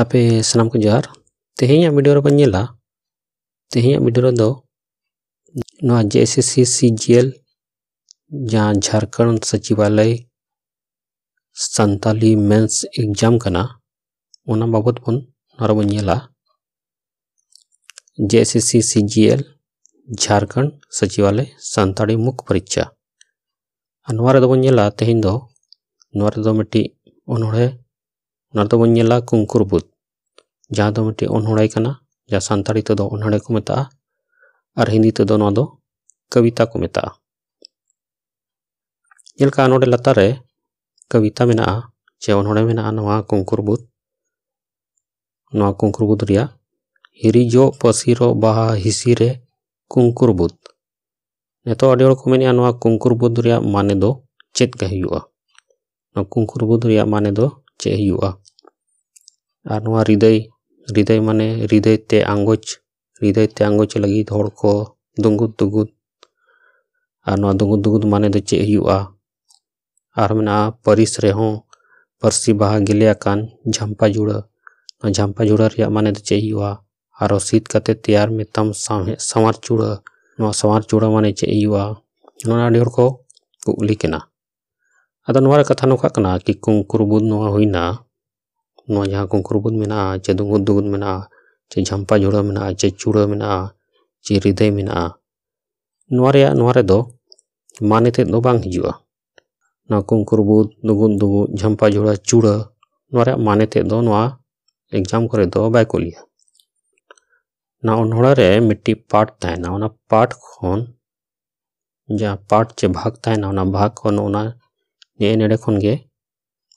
आपे सामान को जोहार तेहेना भिडियोर बनला तेहेना भिडियोर दो J S S C C G L जहाँ झारखंड सचिवालय सानताली मेन्स एग्जाम बाबद बनला J S S C C G L Jharkhand सचिवालय सानताली मुख परीक्षा नवरे तेहन दो मिट्टी अनुढ़ बोला कुंकुर बुद जहाँ तो मिट्टी ओनड़ा जहाँ सानी तनड़े को मेता और हिंदी तविता को मेता नोड़े कविता मे चे ओनड़े मे कुंकुर बुद कुंकुर बुद हिरीज पसीर बहा हिसीरे कुंकुर बुद नितोड़ को कुंकुर बुद माने चेक कुंकुर बुद माने हृदय हृदय माने हृदय ते आंगोज हृदय ते आंगोज लगी हर को दुगुद दुगुद दुगुद दुगुद माने तो चेना परिस पार्सी बहा गिले झम्पा जुड़ा झम्पा जुड़ा माने तो चेहरा और सीत कते तैयार मेतम सवार चूड़ा सवार चूड़ा माने चेहरा को उगली ᱟᱫᱚ ᱱᱚᱣᱟ ᱨᱮ ᱠᱟᱛᱷᱟ ᱱᱚᱝᱠᱟ ᱠᱟᱱᱟ ᱠᱤ ᱠᱩᱝᱠᱩᱨᱵᱩᱫ ᱱᱚᱣᱟ ᱦᱩᱭᱱᱟ ᱱᱚᱣᱟ ᱡᱟᱦᱟᱸ ᱠᱩᱝᱠᱩᱨᱵᱩᱫ ᱢᱮᱱᱟᱜᱼᱟ ᱪᱮ ᱫᱩᱜᱩᱫ ᱫᱩᱜᱩᱫ ᱢᱮᱱᱟᱜᱼᱟ ᱪᱮ ᱡᱷᱟᱢᱯᱟ ᱡᱷᱩᱲᱟᱹ ᱢᱮᱱᱟᱜᱼᱟ ᱪᱮ ᱪᱩᱲᱟᱹ ᱢᱮᱱᱟᱜᱼᱟ ᱪᱮ ᱦᱨᱤᱫᱚᱭ ᱢᱮᱱᱟᱜᱼᱟ ᱱᱚᱣᱟ ᱨᱮᱭᱟᱜ ᱱᱚᱣᱟ ᱨᱮᱫᱚ ᱢᱟᱱᱮ ᱛᱮᱫ ᱫᱚ ᱵᱟᱝ ᱦᱤᱡᱩᱜᱼᱟ ᱱᱚᱣᱟ ᱠᱩᱝᱠᱩᱨᱵᱩᱫ ᱫᱩᱜᱩᱫ ᱫᱩᱜᱩᱫ ᱡᱷᱟᱢᱯᱟ ᱡᱷᱩᱲᱟᱹ ᱪᱩᱲᱟᱹ ᱱᱚᱣᱟ ᱨᱮᱭᱟᱜ ᱢᱟᱱᱮ ᱛᱮᱫ ᱫᱚ ᱱᱚᱣᱟ एग्जाम करे दो बाय को लिया ना उन्होंने रे मिट्टी पार्ट था ना उन्हें पार्ट खोन जहाँ पार्ट चे भाग था ना उन्हें भाग खोन उन्हें ने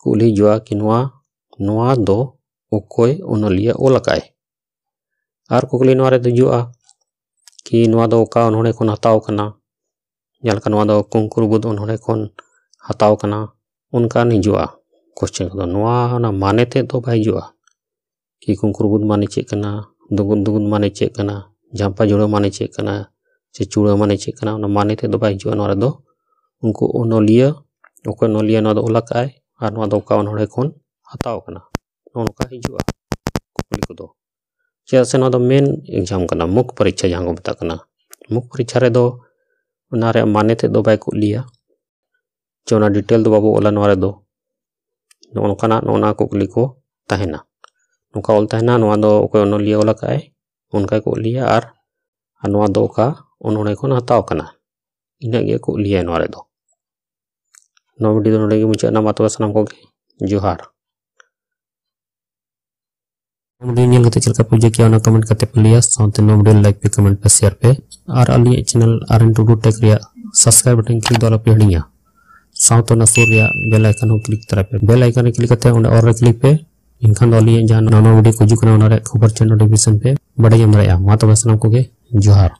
कुल किनवाय अनलिया ओलकाय और कुकली हजार कि अनड़े को हतावना कुंकुरबुद अनड़े कोश्चन को माने तेज तो बहुत बजा कि कुंकुरबुद माने चेकना दुगुद दुगुद माने चेकना झापा जुड़ माने चेकना चे चूड़ा माने चेकना माने तेज तो बजा उनको अनलिया ᱚᱠᱚᱭ ᱚᱱᱚᱞᱤᱭᱟᱹ ᱱᱚᱣᱟ ᱫᱚ ᱚᱞ ᱟᱠᱟᱜ ᱟᱭ ᱟᱨ ᱱᱚᱣᱟ ᱫᱚ ᱚᱠᱟ ᱚᱱᱚᱲᱦᱮ ᱠᱷᱚᱱ ᱦᱟᱛᱟᱣ ᱟᱠᱟᱱᱟ ᱱᱚᱜᱼᱚ ᱱᱚᱝᱠᱟ ᱦᱤᱡᱩᱜᱼᱟ ᱠᱩᱠᱞᱤ ᱠᱚᱫᱚ ᱪᱮᱫᱟᱜ ᱥᱮ ᱱᱚᱣᱟ ᱫᱚ ᱢᱮᱱ ᱮᱠᱡᱟᱢ ᱠᱟᱱᱟ ᱢᱩᱠ ᱯᱚᱨᱤᱠᱠᱷᱟ ᱡᱟᱦᱟᱸ ᱠᱚ ᱢᱮᱛᱟᱜ ᱠᱟᱱᱟ ᱢᱩᱠ ᱯᱚᱨᱤᱠᱠᱷᱟ ᱨᱮᱫᱚ ᱚᱱᱟ ᱨᱮᱭᱟᱜ ᱢᱟᱱᱮ ᱛᱮᱫ ᱫᱚ ᱵᱟᱭ ᱠᱩᱞᱤᱭᱟ ᱪᱮ ᱚᱱᱟ ᱰᱤᱴᱮᱞ ᱫᱚ ᱵᱟᱵᱚ ᱚᱞᱟ ᱱᱚᱣᱟ ᱨᱮᱫᱚ ᱱᱚᱜᱼᱚ ᱱᱚᱝᱠᱟᱱᱟᱜ ᱱᱚᱜᱼᱚ ᱱᱚᱣᱟ ᱠᱩᱠᱞᱤ ᱠᱚ ᱛᱟᱦᱮᱱᱟ ᱱᱚᱝᱠᱟ ᱚᱞ ᱛᱟᱦᱮᱱᱟ ᱱᱚᱣᱟ ᱫᱚ ᱚᱠᱚᱭ ᱚᱱᱚᱞᱤᱭᱟᱹ ᱚᱞ ᱟᱠᱟᱜ ᱟᱭ ᱚᱱᱠᱟᱭ ᱠᱩᱠᱞᱤᱭᱟ ᱟᱨ ᱱᱚᱣᱟ ᱫᱚ ᱚᱠᱟ ᱚᱱᱚᱲᱦᱮ ᱠᱷᱚᱱ ᱦᱟᱛᱟᱣ ᱠᱟᱱᱟ ᱤᱱᱟᱹᱜ ᱜᱮ ᱠᱩᱠᱞᱤᱭᱟᱭ ᱱᱚᱣᱟ ᱨᱮᱫᱚ ᱱᱚᱣᱟ ᱵᱷᱤᱰᱤᱭᱳ ᱫᱚ ᱱᱚᱰᱮ ᱜᱮ ᱢᱩᱪᱟᱹᱫ ᱮᱱᱟ ᱢᱟ ᱛᱚᱵᱮ ᱥᱟᱱᱟᱢ ᱠᱚᱜᱮ ᱡᱚᱦᱟᱨ वीडियो ᱧᱮᱞ ᱠᱟᱛᱮ ᱪᱮᱫ ᱞᱮᱠᱟ ᱯᱮ ᱵᱩᱡᱷᱟᱹᱣ ᱠᱮᱜᱼᱟ ᱚᱱᱟ ᱠᱚᱢᱮᱱᱴ ᱠᱟᱛᱮ ᱯᱮ ᱞᱟᱹᱭᱟ ᱥᱟᱶᱛᱮ ᱱᱚᱣᱟ ᱵᱷᱤᱰᱤᱭᱳ ᱞᱟᱭᱤᱠ ᱯᱮ ᱠᱚᱢᱮᱱᱴ ᱯᱮ ᱥᱮᱭᱟᱨ ᱯᱮ ᱟᱨ ᱟᱹᱞᱤᱧᱟᱜ ᱪᱮᱱᱮᱞ ᱟᱨ ᱮᱱ ᱴᱩᱰᱩ ᱴᱮᱠ ᱨᱮᱭᱟᱜ ᱥᱟᱵᱥᱠᱨᱟᱭᱤᱵ बटन क्लिक द्वारा पे हड़िया साथ तो नसुर या बेल आइकन हो क्लिक तरह पे बेल आइकन क्लिक करते हैं और क्लिक पे इनखान दो लिए जहाँ नाना वीडियो को हजू खबर चैनल नोटिफिकेशन पे बड़े जम रहा मा तब सामको जोहार